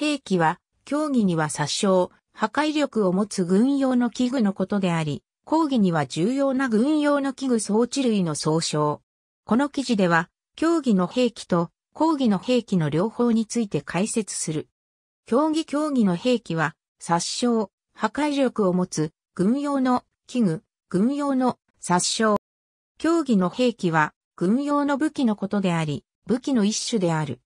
兵器は、競技には殺傷、破壊力を持つ軍用の器具のことであり、抗議には重要な軍用の器具装置類の総称。この記事では、競技の兵器と抗議の兵器の両方について解説する。競技競技の兵器は、殺傷、破壊力を持つ軍用の器具、軍用の殺傷。競技の兵器は軍用の武器のことであり、武器の一種である。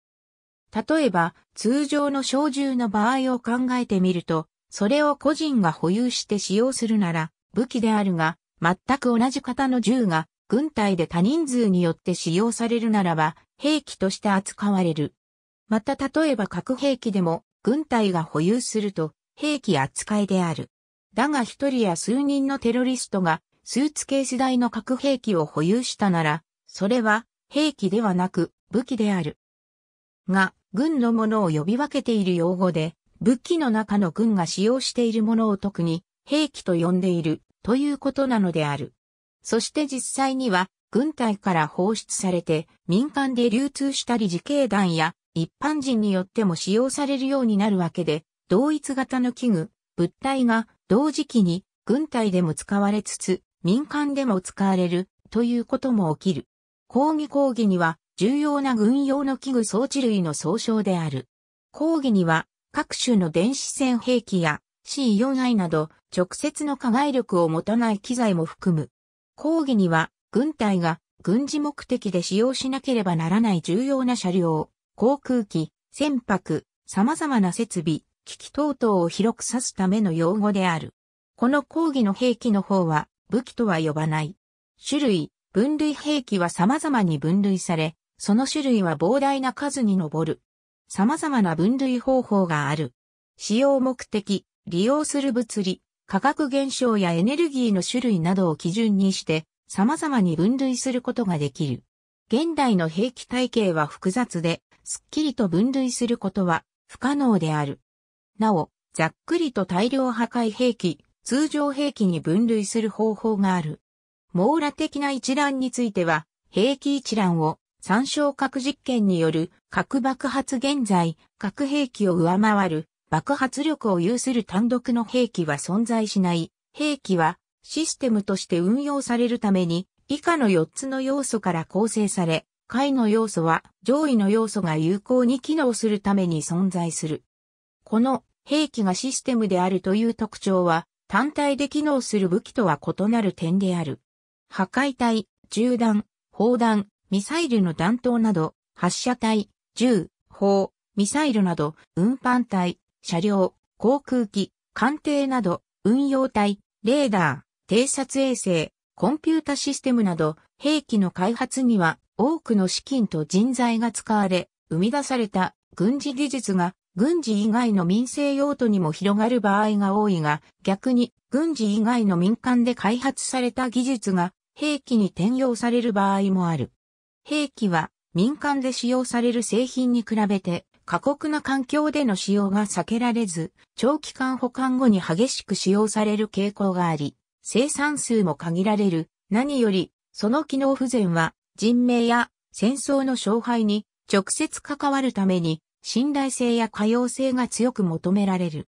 例えば、通常の小銃の場合を考えてみると、それを個人が保有して使用するなら、武器であるが、全く同じ型の銃が、軍隊で多人数によって使用されるならば、兵器として扱われる。また例えば核兵器でも、軍隊が保有すると、兵器扱いである。だが一人や数人のテロリストが、スーツケース代の核兵器を保有したなら、それは、兵器ではなく、武器である。が、軍のものを呼び分けている用語で、武器の中の軍が使用しているものを特に兵器と呼んでいるということなのである。そして実際には軍隊から放出されて民間で流通したり自警団や一般人によっても使用されるようになるわけで、同一型の器具、物体が同時期に軍隊でも使われつつ民間でも使われるということも起きる。抗議抗議には重要な軍用の器具装置類の総称である。講義には各種の電子戦兵器や C4I など直接の加害力を持たない機材も含む。講義には軍隊が軍事目的で使用しなければならない重要な車両、航空機、船舶、様々な設備、機器等々を広く指すための用語である。この講義の兵器の方は武器とは呼ばない。種類、分類兵器は様々に分類され、その種類は膨大な数に上る。様々な分類方法がある。使用目的、利用する物理、化学現象やエネルギーの種類などを基準にして、様々に分類することができる。現代の兵器体系は複雑で、すっきりと分類することは不可能である。なお、ざっくりと大量破壊兵器、通常兵器に分類する方法がある。網羅的な一覧については、兵器一覧を参照核実験による核爆発現在、核兵器を上回る爆発力を有する単独の兵器は存在しない。兵器はシステムとして運用されるために以下の4つの要素から構成され、下位の要素は上位の要素が有効に機能するために存在する。この兵器がシステムであるという特徴は単体で機能する武器とは異なる点である。破壊体、銃弾、砲弾、ミサイルの弾頭など、発射体、銃、砲、ミサイルなど、運搬体、車両、航空機、艦艇など、運用体、レーダー、偵察衛星、コンピュータシステムなど、兵器の開発には多くの資金と人材が使われ、生み出された軍事技術が軍事以外の民生用途にも広がる場合が多いが、逆に軍事以外の民間で開発された技術が兵器に転用される場合もある。兵器は民間で使用される製品に比べて過酷な環境での使用が避けられず、長期間保管後に激しく使用される傾向があり、生産数も限られる。何より、その機能不全は人命や戦争の勝敗に直接関わるために信頼性や可用性が強く求められる。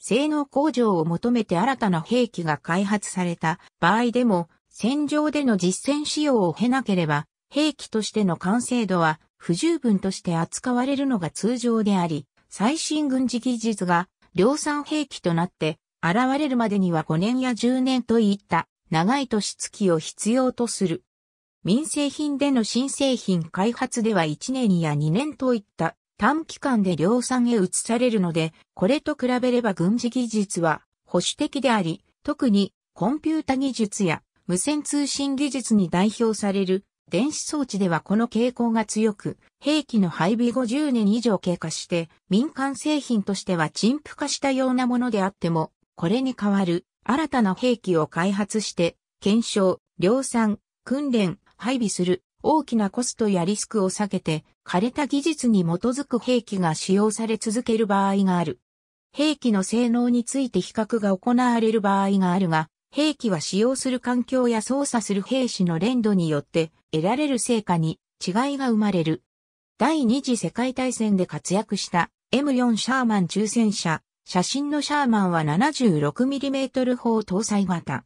性能向上を求めて新たな兵器が開発された場合でも戦場での実戦使用を経なければ兵器としての完成度は不十分として扱われるのが通常であり、最新軍事技術が量産兵器となって現れるまでには5年や10年といった長い年月を必要とする。民生品での新製品開発では1年や2年といった短期間で量産へ移されるので、これと比べれば軍事技術は保守的であり、特にコンピュータ技術や無線通信技術に代表される電子装置ではこの傾向が強く、兵器の配備5 0年以上経過して、民間製品としては陳腐化したようなものであっても、これに代わる新たな兵器を開発して、検証、量産、訓練、配備する大きなコストやリスクを避けて、枯れた技術に基づく兵器が使用され続ける場合がある。兵器の性能について比較が行われる場合があるが、兵器は使用する環境や操作する兵士の連動によって得られる成果に違いが生まれる。第二次世界大戦で活躍した M4 シャーマン中戦車、写真のシャーマンは 76mm 砲搭載型。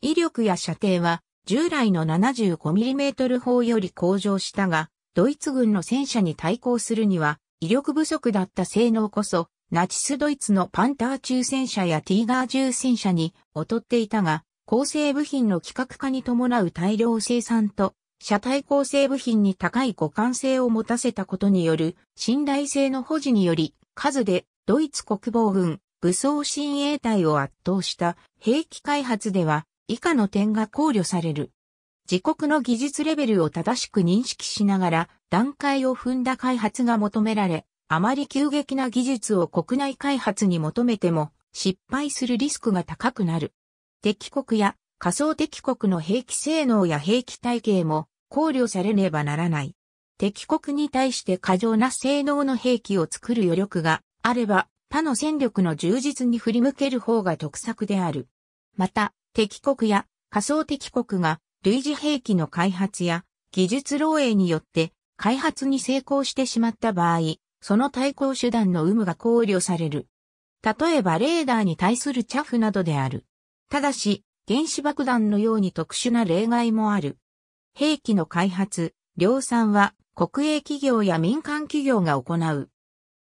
威力や射程は従来の 75mm 砲より向上したが、ドイツ軍の戦車に対抗するには威力不足だった性能こそナチスドイツのパンター中戦車やティーガー中戦車に劣っていたが、構成部品の規格化に伴う大量生産と、車体構成部品に高い互換性を持たせたことによる信頼性の保持により、数でドイツ国防軍武装親衛隊を圧倒した兵器開発では以下の点が考慮される。自国の技術レベルを正しく認識しながら段階を踏んだ開発が求められ、あまり急激な技術を国内開発に求めても失敗するリスクが高くなる。敵国や仮想敵国の兵器性能や兵器体系も考慮されねばならない。敵国に対して過剰な性能の兵器を作る余力があれば他の戦力の充実に振り向ける方が得策である。また、敵国や仮想敵国が類似兵器の開発や技術漏洩によって開発に成功してしまった場合、その対抗手段の有無が考慮される。例えばレーダーに対するチャフなどである。ただし、原子爆弾のように特殊な例外もある。兵器の開発、量産は国営企業や民間企業が行う。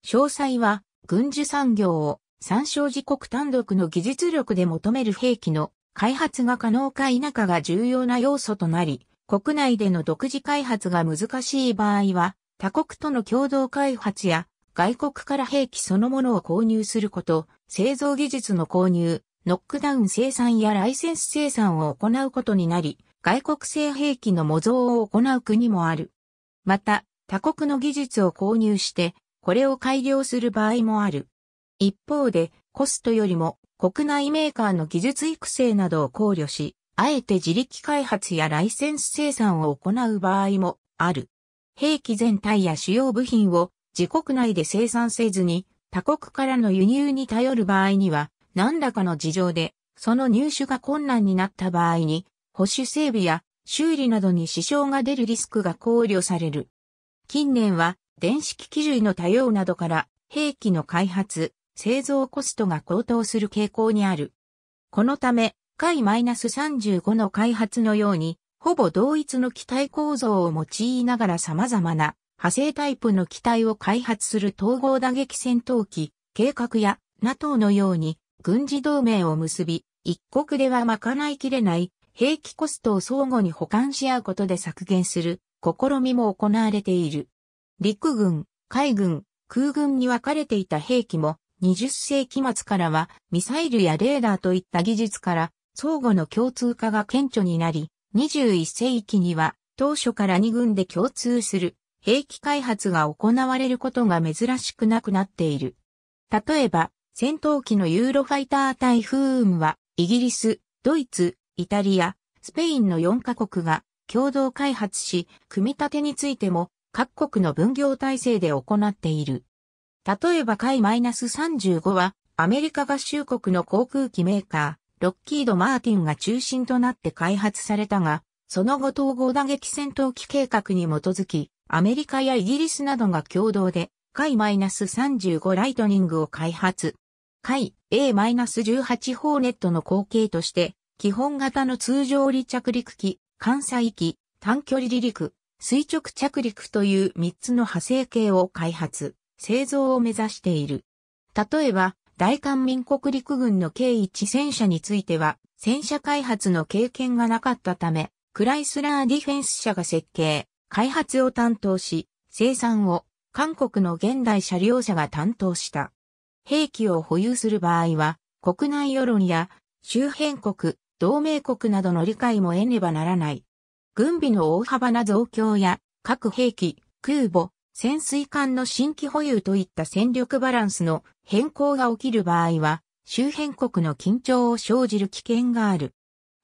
詳細は軍需産業を参照自国単独の技術力で求める兵器の開発が可能か否かが重要な要素となり、国内での独自開発が難しい場合は他国との共同開発や外国から兵器そのものを購入すること、製造技術の購入、ノックダウン生産やライセンス生産を行うことになり、外国製兵器の模造を行う国もある。また、他国の技術を購入して、これを改良する場合もある。一方で、コストよりも国内メーカーの技術育成などを考慮し、あえて自力開発やライセンス生産を行う場合もある。兵器全体や主要部品を自国内で生産せずに他国からの輸入に頼る場合には何らかの事情でその入手が困難になった場合に保守整備や修理などに支障が出るリスクが考慮される。近年は電子機器類の多様などから兵器の開発、製造コストが高騰する傾向にある。このため、回 -35 の開発のようにほぼ同一の機体構造を用いながら様々な派生タイプの機体を開発する統合打撃戦闘機、計画や NATO のように軍事同盟を結び、一国では賄いきれない兵器コストを相互に保管し合うことで削減する試みも行われている。陸軍、海軍、空軍に分かれていた兵器も20世紀末からはミサイルやレーダーといった技術から相互の共通化が顕著になり、21世紀には当初から2軍で共通する兵器開発が行われることが珍しくなくなっている。例えば、戦闘機のユーロファイター台風雲は、イギリス、ドイツ、イタリア、スペインの4カ国が共同開発し、組み立てについても各国の分業体制で行っている。例えば海 -35 はアメリカ合衆国の航空機メーカー、ロッキード・マーティンが中心となって開発されたが、その後統合打撃戦闘機計画に基づき、アメリカやイギリスなどが共同で、海 -35 ライトニングを開発。海 A-18 ホーネットの後継として、基本型の通常離着陸機、艦載機、短距離離陸、垂直着陸という3つの派生系を開発、製造を目指している。例えば、大韓民国陸軍の計1戦車については、戦車開発の経験がなかったため、クライスラーディフェンス社が設計、開発を担当し、生産を韓国の現代車両社が担当した。兵器を保有する場合は、国内世論や周辺国、同盟国などの理解も得ねばならない。軍備の大幅な増強や、各兵器、空母、潜水艦の新規保有といった戦力バランスの変更が起きる場合は、周辺国の緊張を生じる危険がある。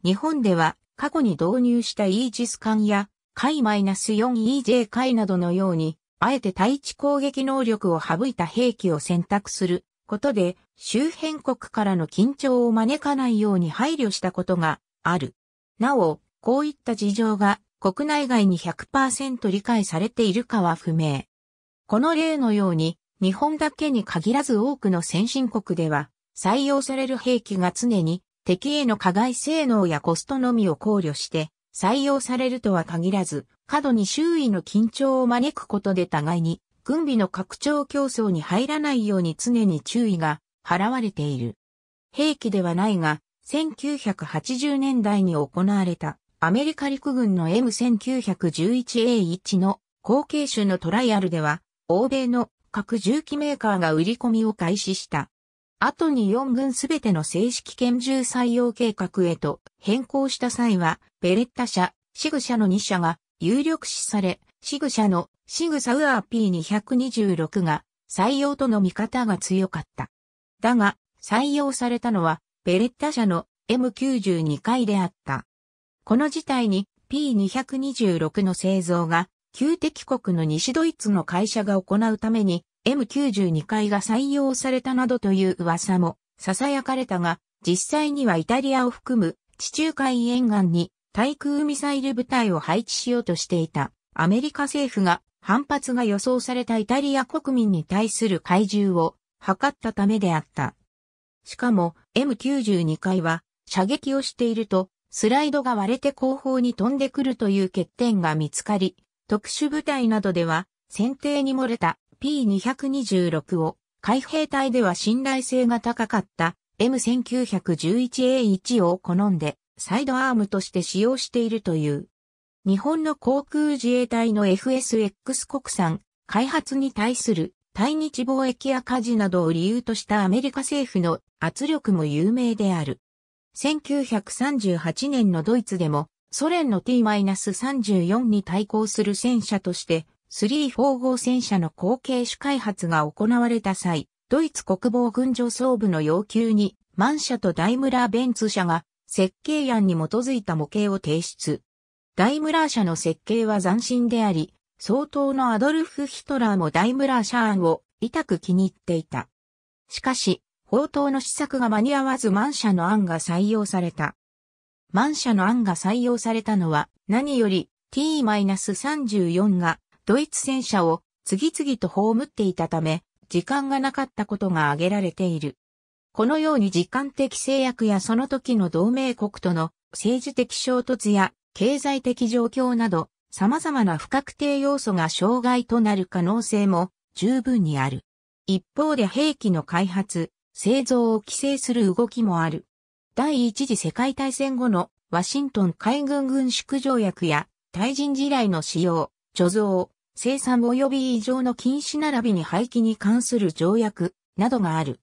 日本では、過去に導入したイージス艦や、海 -4EJ 海などのように、あえて対地攻撃能力を省いた兵器を選択することで、周辺国からの緊張を招かないように配慮したことがある。なお、こういった事情が国内外に100%理解されているかは不明。この例のように、日本だけに限らず多くの先進国では、採用される兵器が常に敵への加害性能やコストのみを考慮して採用されるとは限らず、過度に周囲の緊張を招くことで互いに軍備の拡張競争に入らないように常に注意が払われている。兵器ではないが、1980年代に行われたアメリカ陸軍の M1911A1 の後継種のトライアルでは、欧米の各銃機メーカーが売り込みを開始した。後に4軍すべての正式拳銃採用計画へと変更した際は、ベレッタ社、シグ社の2社が有力視され、シグ社のシグサウアー P226 が採用との見方が強かった。だが、採用されたのは、ベレッタ社の M92 回であった。この事態に P226 の製造が旧敵国の西ドイツの会社が行うために M92 回が採用されたなどという噂も囁かれたが、実際にはイタリアを含む地中海沿岸に対空ミサイル部隊を配置しようとしていたアメリカ政府が反発が予想されたイタリア国民に対する怪獣を図ったためであった。しかも M92 回は射撃をしているとスライドが割れて後方に飛んでくるという欠点が見つかり、特殊部隊などでは、選定に漏れた P226 を、海兵隊では信頼性が高かった M1911A1 を好んで、サイドアームとして使用しているという。日本の航空自衛隊の FSX 国産開発に対する対日貿易や火事などを理由としたアメリカ政府の圧力も有名である。1938年のドイツでもソ連の T-34 に対抗する戦車として、345戦車の後継種開発が行われた際、ドイツ国防軍上層部の要求に、マン社とダイムラーベンツ社が設計案に基づいた模型を提出。ダイムラー社の設計は斬新であり、相当のアドルフ・ヒトラーもダイムラー社案を痛く気に入っていた。しかし、砲塔の試作が間に合わずマン社の案が採用された。満車の案が採用されたのは、何より T-34 がドイツ戦車を次々と葬っていたため、時間がなかったことが挙げられている。このように時間的制約やその時の同盟国との政治的衝突や経済的状況など様々な不確定要素が障害となる可能性も十分にある。一方で兵器の開発、製造を規制する動きもある。第一次世界大戦後のワシントン海軍軍縮条約や、対人地雷の使用、貯蔵、生産及び異常の禁止並びに廃棄に関する条約などがある。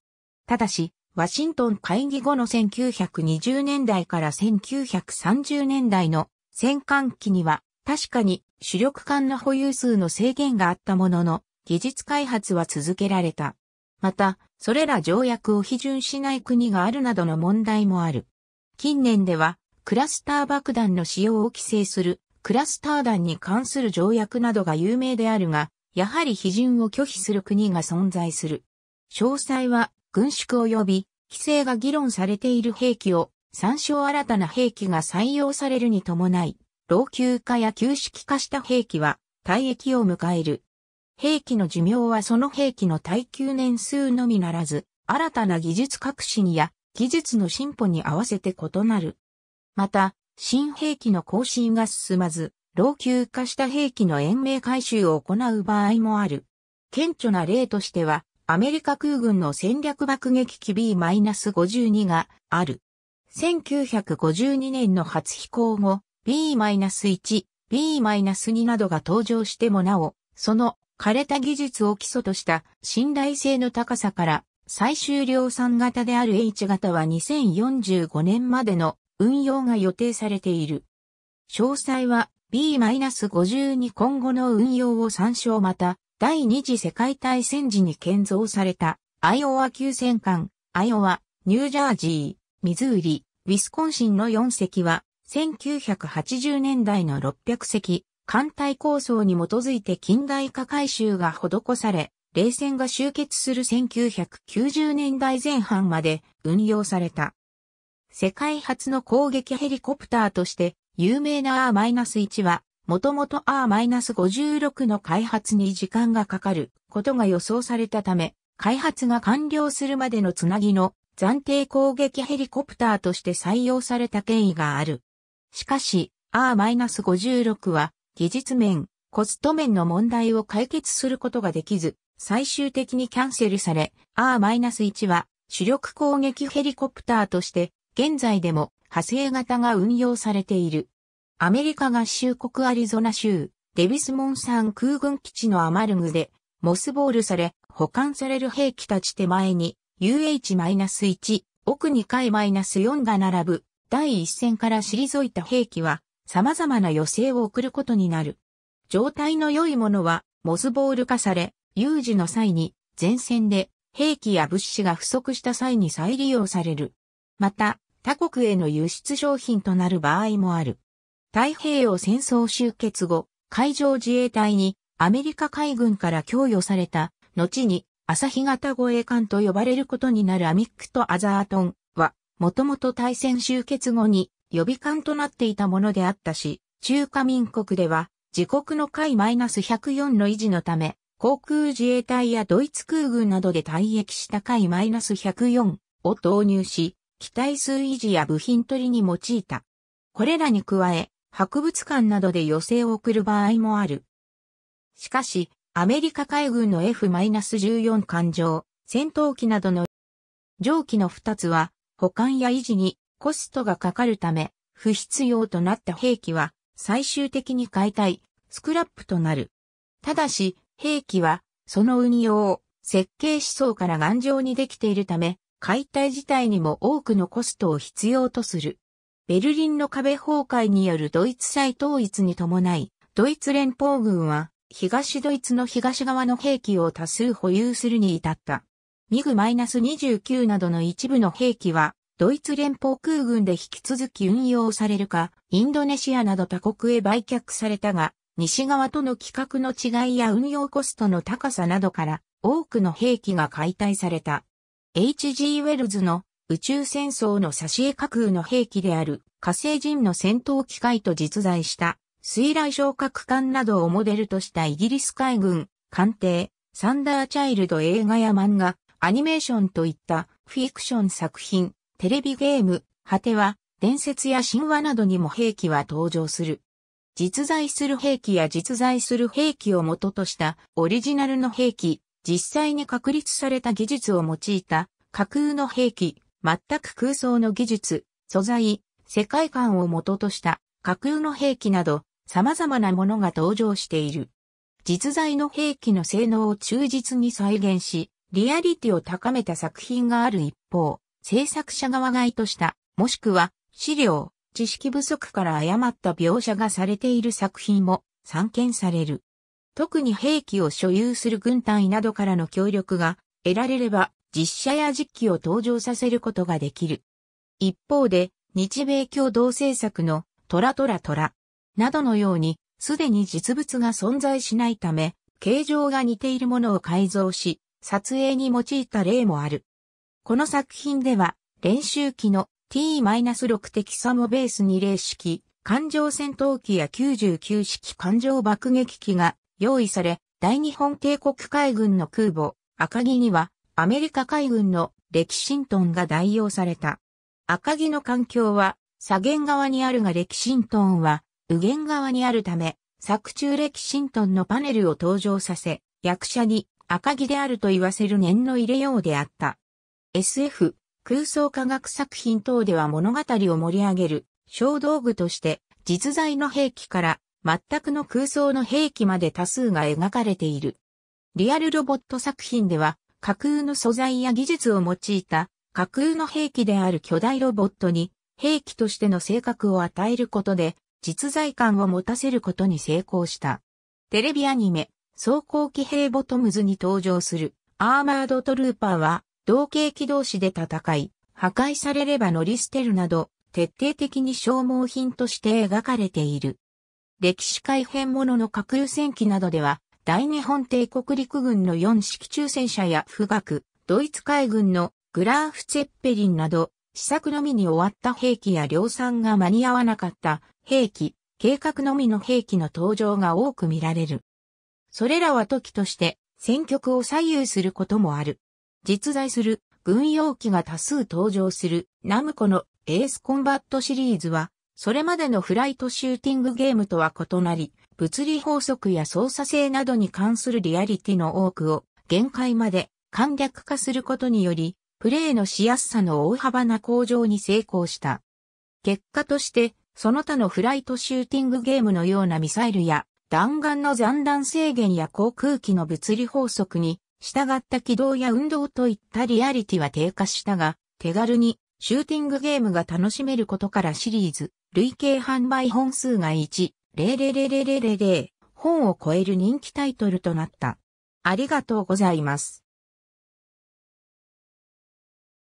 ただし、ワシントン会議後の1920年代から1930年代の戦艦期には確かに主力艦の保有数の制限があったものの技術開発は続けられた。また、それら条約を批准しない国があるなどの問題もある。近年では、クラスター爆弾の使用を規制するクラスター弾に関する条約などが有名であるが、やはり批准を拒否する国が存在する。詳細は軍縮及び規制が議論されている兵器を参照新たな兵器が採用されるに伴い、老朽化や旧式化した兵器は退役を迎える。兵器の寿命はその兵器の耐久年数のみならず、新たな技術革新や技術の進歩に合わせて異なる。また、新兵器の更新が進まず、老朽化した兵器の延命回収を行う場合もある。顕著な例としては、アメリカ空軍の戦略爆撃機 B-52 がある。1952年の初飛行後、B-1、B-2 などが登場してもなお、その枯れた技術を基礎とした信頼性の高さから最終量産型である H 型は2045年までの運用が予定されている。詳細は B-52 今後の運用を参照また第二次世界大戦時に建造されたアイオワ急戦艦、アイオワ、ニュージャージー、ミズーリ、ウィスコンシンの4隻は1980年代の600隻、艦隊構想に基づいて近代化改修が施され、冷戦が終結する1990年代前半まで運用された。世界初の攻撃ヘリコプターとして有名な R-1 は、もともと R-56 の開発に時間がかかることが予想されたため、開発が完了するまでのつなぎの暫定攻撃ヘリコプターとして採用された経緯がある。しかし、R-56 は技術面、コスト面の問題を解決することができず、最終的にキャンセルされ、R-1 は主力攻撃ヘリコプターとして、現在でも派生型が運用されている。アメリカ合衆国アリゾナ州、デビスモン山空軍基地のアマルグで、モスボールされ、保管される兵器たち手前に、UH-1、奥2回 -4 が並ぶ、第一線から退いた兵器は、様々な余生を送ることになる。状態の良いものは、モズボール化され、有事の際に、前線で兵器や物資が不足した際に再利用される。また、他国への輸出商品となる場合もある。太平洋戦争終結後、海上自衛隊にアメリカ海軍から供与された、後に朝日型護衛艦と呼ばれることになるアミックとアザートンは、もともと大戦終結後に予備艦となっていたものであったし、中華民国では、自国の海 -104 の維持のため、航空自衛隊やドイツ空軍などで退役した海 -104 を投入し、機体数維持や部品取りに用いた。これらに加え、博物館などで寄せを送る場合もある。しかし、アメリカ海軍の F-14 艦上、戦闘機などの蒸気の2つは、保管や維持にコストがかかるため、不必要となった兵器は最終的に解体、スクラップとなる。ただし、兵器はその運用を設計思想から頑丈にできているため、解体自体にも多くのコストを必要とする。ベルリンの壁崩壊によるドイツ再統一に伴い、ドイツ連邦軍は東ドイツの東側の兵器を多数保有するに至った。ミグ -29 などの一部の兵器はドイツ連邦空軍で引き続き運用されるか、インドネシアなど他国へ売却されたが、西側との規格の違いや運用コストの高さなどから多くの兵器が解体された。H.G. ウェルズの宇宙戦争の挿絵架空の兵器である火星人の戦闘機械と実在した水雷昇格艦などをモデルとしたイギリス海軍、艦艇、サンダーチャイルド映画や漫画、アニメーションといったフィクション作品、テレビゲーム、果ては、伝説や神話などにも兵器は登場する。実在する兵器や実在する兵器を元としたオリジナルの兵器、実際に確立された技術を用いた架空の兵器、全く空想の技術、素材、世界観を元とした架空の兵器など様々なものが登場している。実在の兵器の性能を忠実に再現し、リアリティを高めた作品がある一方、制作者側が意図した、もしくは資料、知識不足から誤った描写がされている作品も散見される。特に兵器を所有する軍隊などからの協力が得られれば実写や実機を登場させることができる。一方で日米共同制作のトラトラトラなどのようにすでに実物が存在しないため形状が似ているものを改造し撮影に用いた例もある。この作品では、練習機の T-6 的サモベース2例式、艦上戦闘機や99式艦上爆撃機が用意され、大日本帝国海軍の空母、赤城には、アメリカ海軍のレキシントンが代用された。赤城の環境は、左舷側にあるがレキシントンは、右舷側にあるため、作中レキシントンのパネルを登場させ、役者に赤城であると言わせる念の入れようであった。SF、空想科学作品等では物語を盛り上げる小道具として実在の兵器から全くの空想の兵器まで多数が描かれている。リアルロボット作品では架空の素材や技術を用いた架空の兵器である巨大ロボットに兵器としての性格を与えることで実在感を持たせることに成功した。テレビアニメ、装甲機兵ボトムズに登場するアーマードトルーパーは同系機同士で戦い、破壊されれば乗り捨てるなど、徹底的に消耗品として描かれている。歴史改変ものの核流戦機などでは、大日本帝国陸軍の四式中戦車や富岳、ドイツ海軍のグラーフツェッペリンなど、試作のみに終わった兵器や量産が間に合わなかった兵器、計画のみの兵器の登場が多く見られる。それらは時として戦局を左右することもある。実在する軍用機が多数登場するナムコのエースコンバットシリーズは、それまでのフライトシューティングゲームとは異なり、物理法則や操作性などに関するリアリティの多くを限界まで簡略化することにより、プレイのしやすさの大幅な向上に成功した。結果として、その他のフライトシューティングゲームのようなミサイルや弾丸の残弾制限や航空機の物理法則に従った軌道や運動といったリアリティは低下したが、手軽にシューティングゲームが楽しめることからシリーズ、累計販売本数が1、00000本を超える人気タイトルとなった。ありがとうございます。